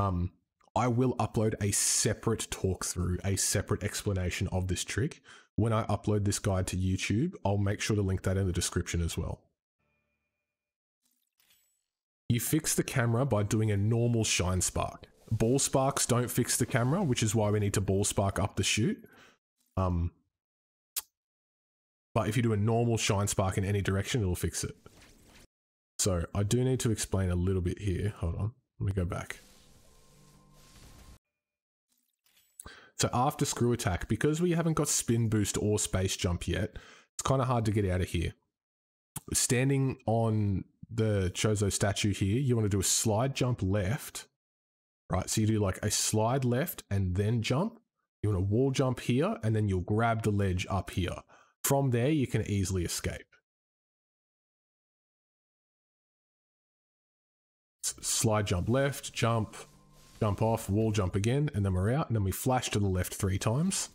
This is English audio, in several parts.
Um, I will upload a separate talk through, a separate explanation of this trick. When I upload this guide to YouTube, I'll make sure to link that in the description as well. You fix the camera by doing a normal shine spark. Ball sparks don't fix the camera, which is why we need to ball spark up the shoot. Um, but if you do a normal shine spark in any direction, it'll fix it. So I do need to explain a little bit here. Hold on, let me go back. So after screw attack, because we haven't got spin boost or space jump yet, it's kind of hard to get out of here. Standing on the Chozo statue here, you want to do a slide jump left, right? So you do like a slide left and then jump. You want to wall jump here, and then you'll grab the ledge up here. From there, you can easily escape. Slide jump left, jump, Jump off, wall jump again, and then we're out. And then we flash to the left three times.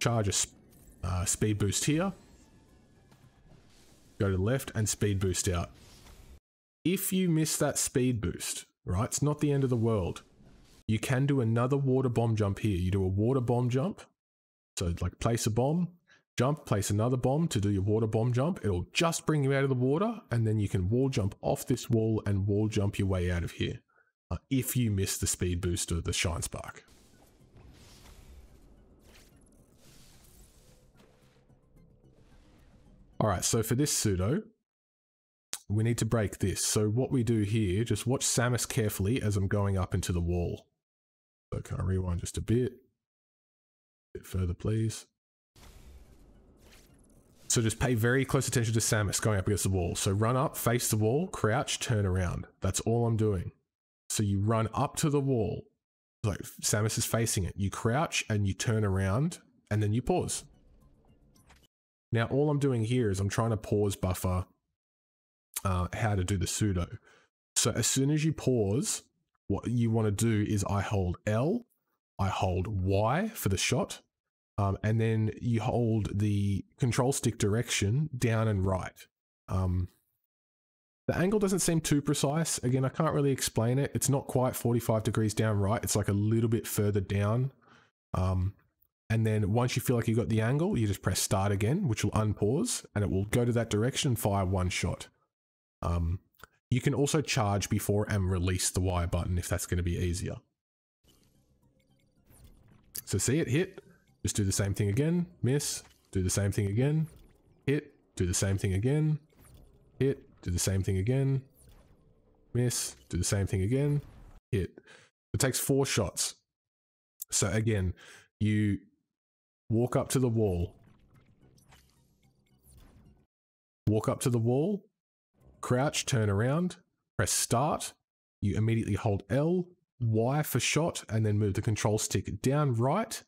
Charge a sp uh, speed boost here. Go to the left and speed boost out. If you miss that speed boost, right, it's not the end of the world. You can do another water bomb jump here. You do a water bomb jump. So like place a bomb, jump, place another bomb to do your water bomb jump. It'll just bring you out of the water and then you can wall jump off this wall and wall jump your way out of here uh, if you miss the speed boost or the shine spark. All right, so for this pseudo, we need to break this. So what we do here, just watch Samus carefully as I'm going up into the wall. So can I rewind just a bit? A bit further, please. So just pay very close attention to Samus going up against the wall. So run up, face the wall, crouch, turn around. That's all I'm doing. So you run up to the wall. Like Samus is facing it. You crouch and you turn around and then you pause. Now, all I'm doing here is I'm trying to pause buffer uh, how to do the sudo. So as soon as you pause, what you want to do is I hold L, I hold Y for the shot, um, and then you hold the control stick direction down and right. Um, the angle doesn't seem too precise. Again, I can't really explain it. It's not quite 45 degrees down right. It's like a little bit further down. Um, and then once you feel like you got the angle, you just press start again, which will unpause and it will go to that direction and fire one shot. Um, you can also charge before and release the Y button if that's going to be easier. So see it hit, just do the same thing again, miss, do the same thing again, hit, do the same thing again, hit, do the same thing again, miss, do the same thing again, hit. It takes four shots. So again, you walk up to the wall, walk up to the wall, crouch, turn around, press start, you immediately hold L, Y for shot, and then move the control stick down right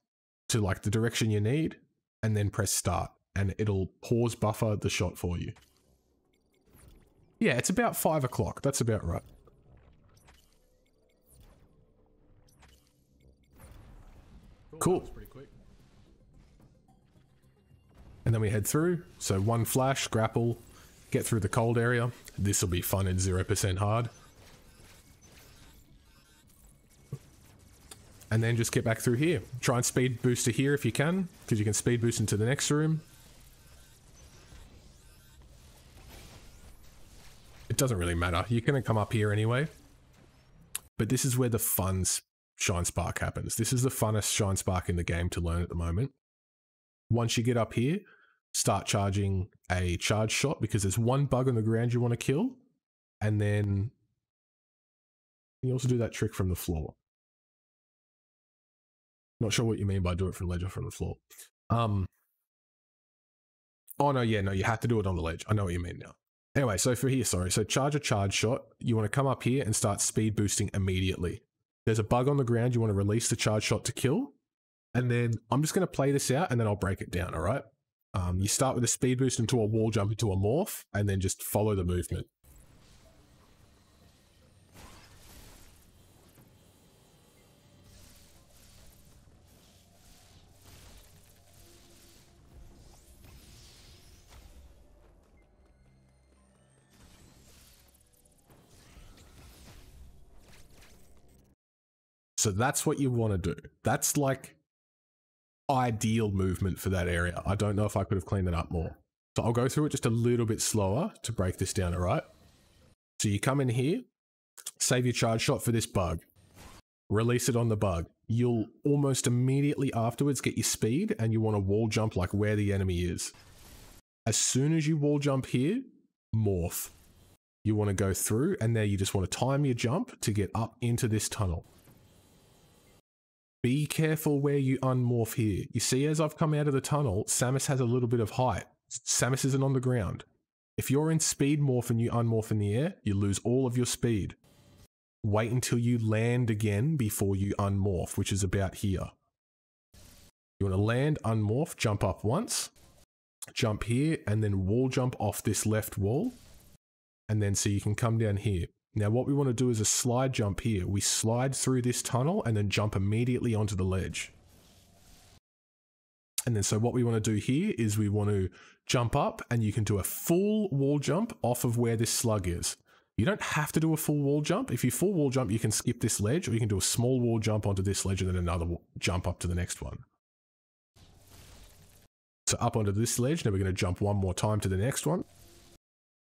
to like the direction you need, and then press start, and it'll pause buffer the shot for you. Yeah, it's about five o'clock. That's about right. Cool. And then we head through. So one flash, grapple, get through the cold area. This will be fun and 0% hard. And then just get back through here. Try and speed boost to here if you can, because you can speed boost into the next room. It doesn't really matter. You're going to come up here anyway. But this is where the fun Shine Spark happens. This is the funnest Shine Spark in the game to learn at the moment. Once you get up here, start charging a charge shot because there's one bug on the ground you want to kill. And then you also do that trick from the floor. Not sure what you mean by do it from ledger from the floor. Um, oh no, yeah, no, you have to do it on the ledge. I know what you mean now. Anyway, so for here, sorry. So charge a charge shot. You want to come up here and start speed boosting immediately. There's a bug on the ground. You want to release the charge shot to kill. And then I'm just going to play this out and then I'll break it down, all right? Um, you start with a speed boost into a wall jump into a morph and then just follow the movement. So that's what you want to do. That's like ideal movement for that area. I don't know if I could have cleaned it up more. So I'll go through it just a little bit slower to break this down, all right? So you come in here, save your charge shot for this bug, release it on the bug. You'll almost immediately afterwards get your speed and you want to wall jump like where the enemy is. As soon as you wall jump here, morph. You want to go through and there you just want to time your jump to get up into this tunnel. Be careful where you unmorph here. You see, as I've come out of the tunnel, Samus has a little bit of height. Samus isn't on the ground. If you're in speed morph and you unmorph in the air, you lose all of your speed. Wait until you land again before you unmorph, which is about here. You want to land, unmorph, jump up once, jump here, and then wall jump off this left wall. And then so you can come down here. Now what we want to do is a slide jump here. We slide through this tunnel and then jump immediately onto the ledge. And then so what we want to do here is we want to jump up and you can do a full wall jump off of where this slug is. You don't have to do a full wall jump. If you full wall jump, you can skip this ledge or you can do a small wall jump onto this ledge and then another jump up to the next one. So up onto this ledge, now we're going to jump one more time to the next one.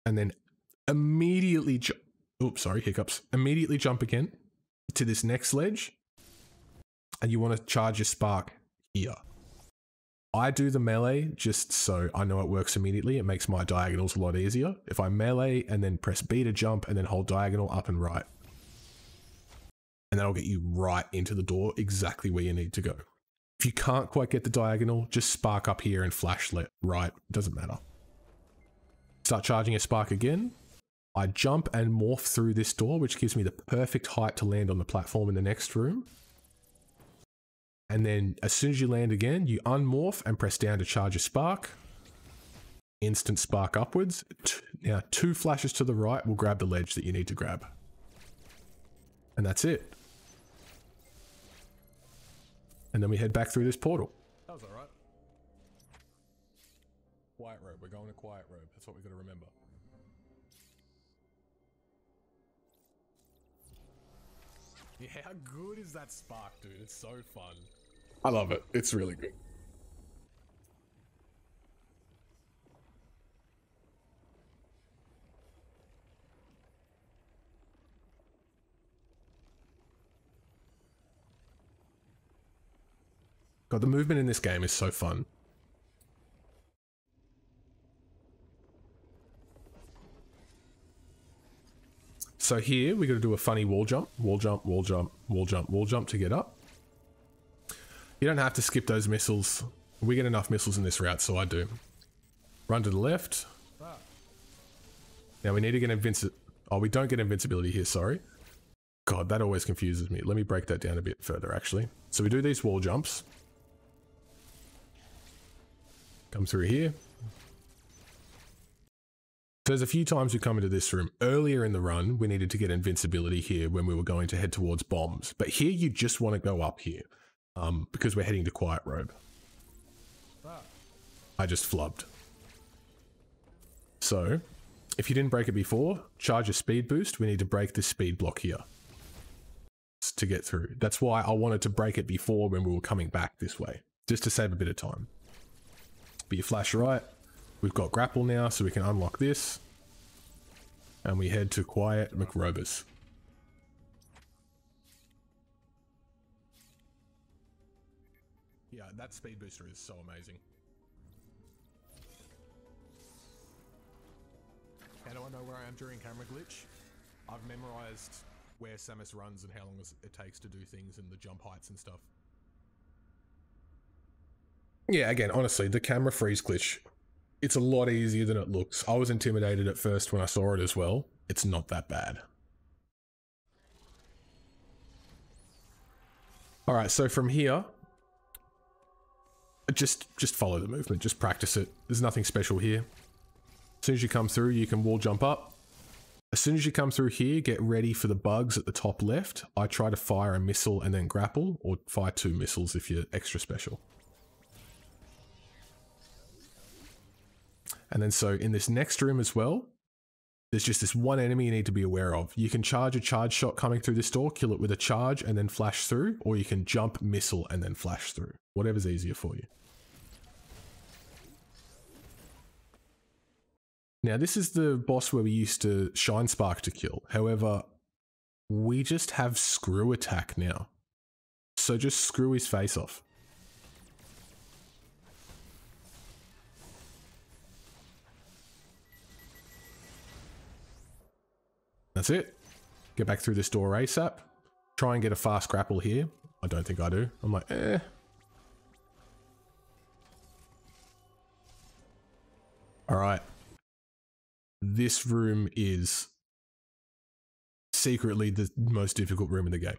And then immediately jump oops, sorry, hiccups. Immediately jump again to this next ledge, and you want to charge your spark here. I do the melee just so I know it works immediately. It makes my diagonals a lot easier. If I melee and then press B to jump and then hold diagonal up and right. And that'll get you right into the door exactly where you need to go. If you can't quite get the diagonal, just spark up here and flash let right. Doesn't matter. Start charging your spark again. I jump and morph through this door, which gives me the perfect height to land on the platform in the next room. And then as soon as you land again, you unmorph and press down to charge a spark. Instant spark upwards. Now two flashes to the right will grab the ledge that you need to grab. And that's it. And then we head back through this portal. That was alright. Quiet robe. We're going to quiet robe. That's what we've got to remember. Yeah, how good is that spark, dude? It's so fun. I love it. It's really good. God, the movement in this game is so fun. So here we're going to do a funny wall jump, wall jump, wall jump, wall jump, wall jump to get up. You don't have to skip those missiles. We get enough missiles in this route, so I do. Run to the left. Now we need to get invincible. Oh, we don't get invincibility here, sorry. God, that always confuses me. Let me break that down a bit further, actually. So we do these wall jumps. Come through here. There's a few times we come into this room. Earlier in the run, we needed to get invincibility here when we were going to head towards bombs. But here, you just want to go up here um, because we're heading to Quiet Robe. I just flubbed. So, if you didn't break it before, charge a speed boost. We need to break this speed block here to get through. That's why I wanted to break it before when we were coming back this way, just to save a bit of time. But you flash right, We've got grapple now, so we can unlock this. And we head to Quiet McRobus. Yeah, that speed booster is so amazing. How do I know where I am during camera glitch? I've memorized where Samus runs and how long it takes to do things and the jump heights and stuff. Yeah, again, honestly, the camera freeze glitch it's a lot easier than it looks. I was intimidated at first when I saw it as well. It's not that bad. All right, so from here, just just follow the movement, just practice it. There's nothing special here. As soon as you come through, you can wall jump up. As soon as you come through here, get ready for the bugs at the top left. I try to fire a missile and then grapple, or fire two missiles if you're extra special. And then so in this next room as well, there's just this one enemy you need to be aware of. You can charge a charge shot coming through this door, kill it with a charge and then flash through, or you can jump, missile, and then flash through. Whatever's easier for you. Now, this is the boss where we used to Shine Spark to kill. However, we just have Screw Attack now. So just screw his face off. That's it. Get back through this door ASAP. Try and get a fast grapple here. I don't think I do. I'm like, eh. All right. This room is secretly the most difficult room in the game.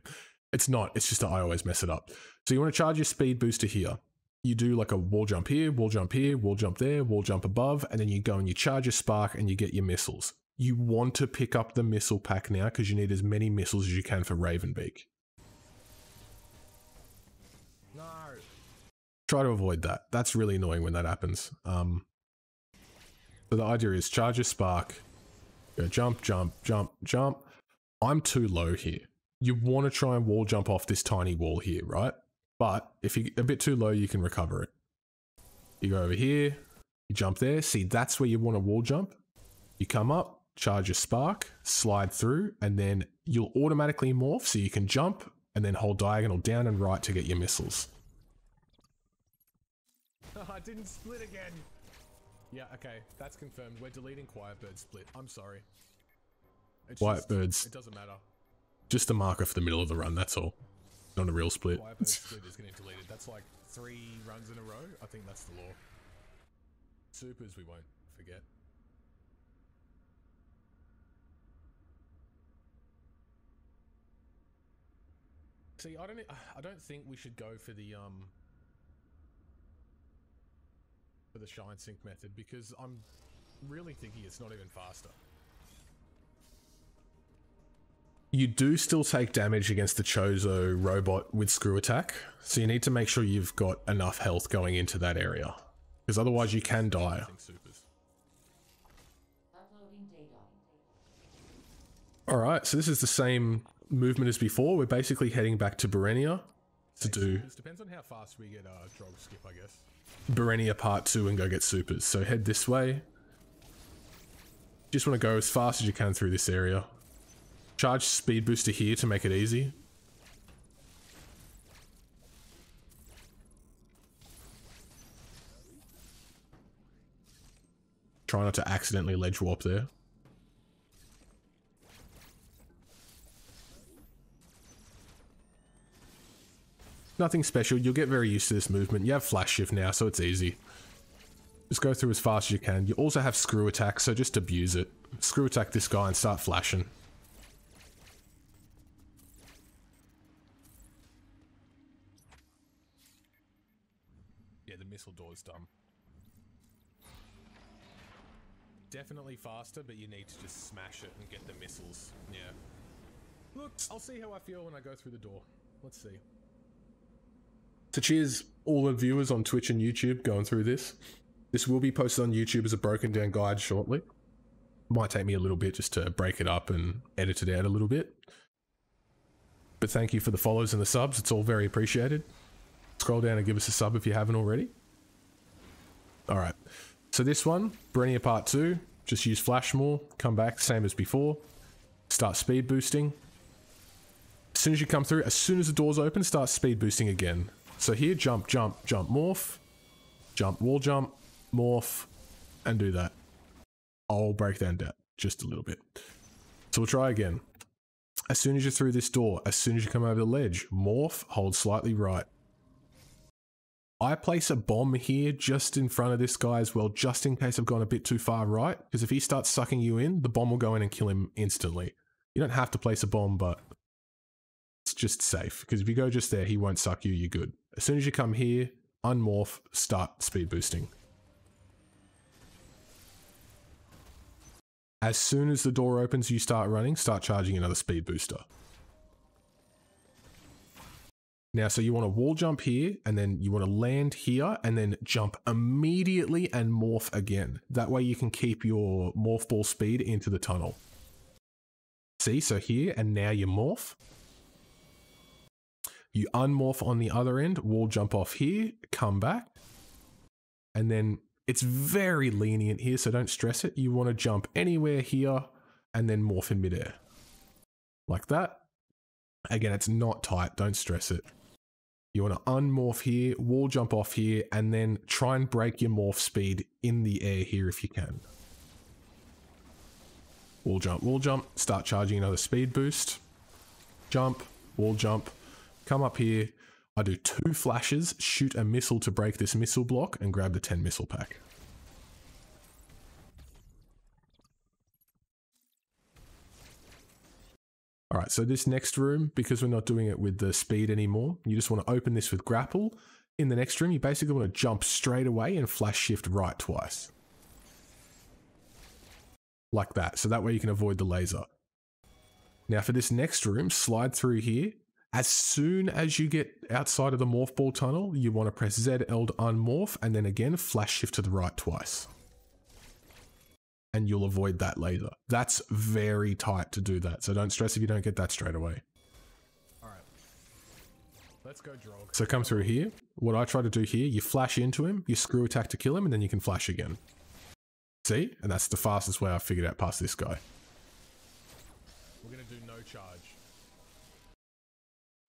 It's not. It's just that I always mess it up. So you want to charge your speed booster here. You do like a wall jump here, wall jump here, wall jump there, wall jump above, and then you go and you charge your spark and you get your missiles you want to pick up the missile pack now because you need as many missiles as you can for Ravenbeak. No. Try to avoid that. That's really annoying when that happens. Um, so the idea is charge your spark, go jump, jump, jump, jump. I'm too low here. You want to try and wall jump off this tiny wall here, right? But if you're a bit too low, you can recover it. You go over here, you jump there. See, that's where you want to wall jump. You come up, charge your spark, slide through, and then you'll automatically morph so you can jump and then hold diagonal down and right to get your missiles. I didn't split again. Yeah, okay, that's confirmed. We're deleting Quiet Bird split. I'm sorry. It's Quiet just, Birds. It doesn't matter. Just a marker for the middle of the run, that's all. Not a real split. Quiet Bird split is getting deleted. That's like three runs in a row. I think that's the law. Supers we won't forget. See, I don't. I don't think we should go for the um for the shine sync method because I'm really thinking it's not even faster. You do still take damage against the Chozo robot with screw attack, so you need to make sure you've got enough health going into that area, because otherwise you can die. All right, so this is the same movement as before. We're basically heading back to Berenia to do. This depends on how fast we get a uh, skip, I guess. Berenia part two and go get supers. So head this way. Just want to go as fast as you can through this area. Charge speed booster here to make it easy. Try not to accidentally ledge warp there. Nothing special, you'll get very used to this movement. You have flash shift now, so it's easy. Just go through as fast as you can. You also have screw attack, so just abuse it. Screw attack this guy and start flashing. Yeah, the missile door's dumb. Definitely faster, but you need to just smash it and get the missiles. Yeah. Look, I'll see how I feel when I go through the door. Let's see. So cheers all the viewers on Twitch and YouTube going through this. This will be posted on YouTube as a broken down guide shortly. Might take me a little bit just to break it up and edit it out a little bit. But thank you for the follows and the subs. It's all very appreciated. Scroll down and give us a sub if you haven't already. All right. So this one, Brenia Part 2, just use Flash more, come back, same as before. Start speed boosting. As soon as you come through, as soon as the doors open, start speed boosting again. So here, jump, jump, jump, morph, jump, wall jump, morph, and do that. I'll break that down just a little bit. So we'll try again. As soon as you're through this door, as soon as you come over the ledge, morph, hold slightly right. I place a bomb here just in front of this guy as well, just in case I've gone a bit too far right, because if he starts sucking you in, the bomb will go in and kill him instantly. You don't have to place a bomb, but it's just safe, because if you go just there, he won't suck you, you're good. As soon as you come here, unmorph, start speed boosting. As soon as the door opens, you start running, start charging another speed booster. Now, so you want to wall jump here, and then you want to land here, and then jump immediately and morph again. That way you can keep your morph ball speed into the tunnel. See, so here, and now you morph. You unmorph on the other end, wall jump off here, come back. And then it's very lenient here, so don't stress it. You want to jump anywhere here and then morph in midair. Like that. Again, it's not tight. Don't stress it. You want to unmorph here, wall jump off here, and then try and break your morph speed in the air here if you can. Wall jump, wall jump, start charging another speed boost. Jump, wall jump, come up here. I do two flashes, shoot a missile to break this missile block, and grab the 10 missile pack. All right, so this next room, because we're not doing it with the speed anymore, you just want to open this with grapple. In the next room, you basically want to jump straight away and flash shift right twice. Like that, so that way you can avoid the laser. Now for this next room, slide through here, as soon as you get outside of the morph ball tunnel, you want to press ZL to unmorph and then again flash shift to the right twice. And you'll avoid that laser. That's very tight to do that. So don't stress if you don't get that straight away. All right. Let's go Drog. So come through here. What I try to do here, you flash into him, you screw attack to kill him, and then you can flash again. See? And that's the fastest way I figured out past this guy. We're going to do no charge.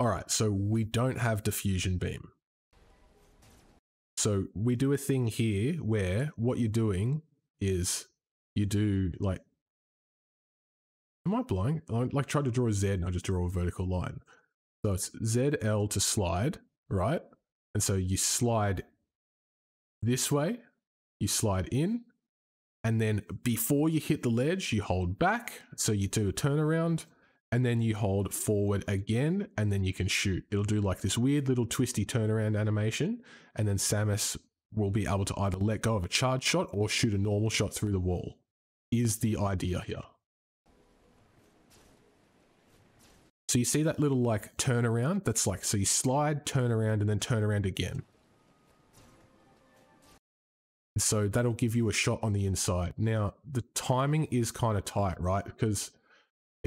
All right, so we don't have diffusion beam. So we do a thing here where what you're doing is you do like, am I blind? I like try to draw a Z and I just draw a vertical line. So it's ZL to slide, right? And so you slide this way, you slide in, and then before you hit the ledge, you hold back. So you do a turnaround and then you hold forward again, and then you can shoot. It'll do like this weird little twisty turnaround animation, and then Samus will be able to either let go of a charge shot or shoot a normal shot through the wall, is the idea here. So you see that little like turnaround? That's like, so you slide, turn around, and then turn around again. so that'll give you a shot on the inside. Now, the timing is kind of tight, right? Because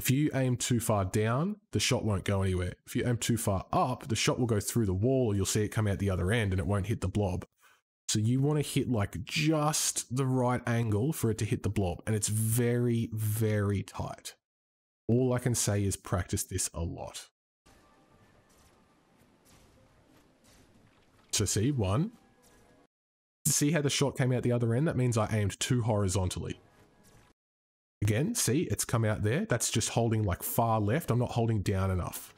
if you aim too far down, the shot won't go anywhere. If you aim too far up, the shot will go through the wall or you'll see it come out the other end and it won't hit the blob. So you want to hit like just the right angle for it to hit the blob. And it's very, very tight. All I can say is practice this a lot. So see, one. See how the shot came out the other end? That means I aimed too horizontally. Again, see, it's come out there. That's just holding like far left. I'm not holding down enough.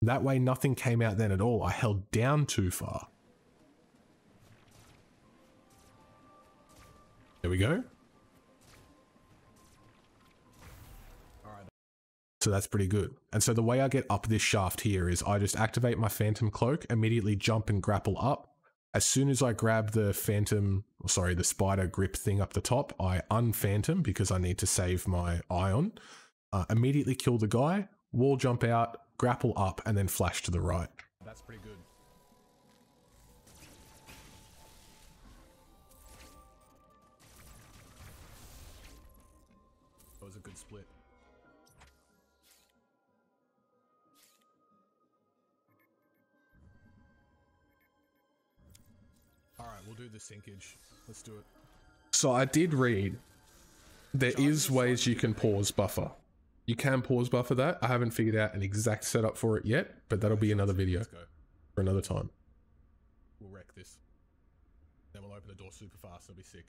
That way, nothing came out then at all. I held down too far. There we go. So that's pretty good. And so the way I get up this shaft here is I just activate my phantom cloak, immediately jump and grapple up, as soon as I grab the phantom, sorry, the spider grip thing up the top, I unphantom because I need to save my ion. Uh, immediately kill the guy, wall jump out, grapple up, and then flash to the right. That's pretty good. That was a good split. Alright, we'll do the sinkage. Let's do it. So I did read there is ways you can pause buffer. You can pause buffer that. I haven't figured out an exact setup for it yet, but that'll be another video for another time. We'll wreck this. Then we'll open the door super fast. It'll be sick.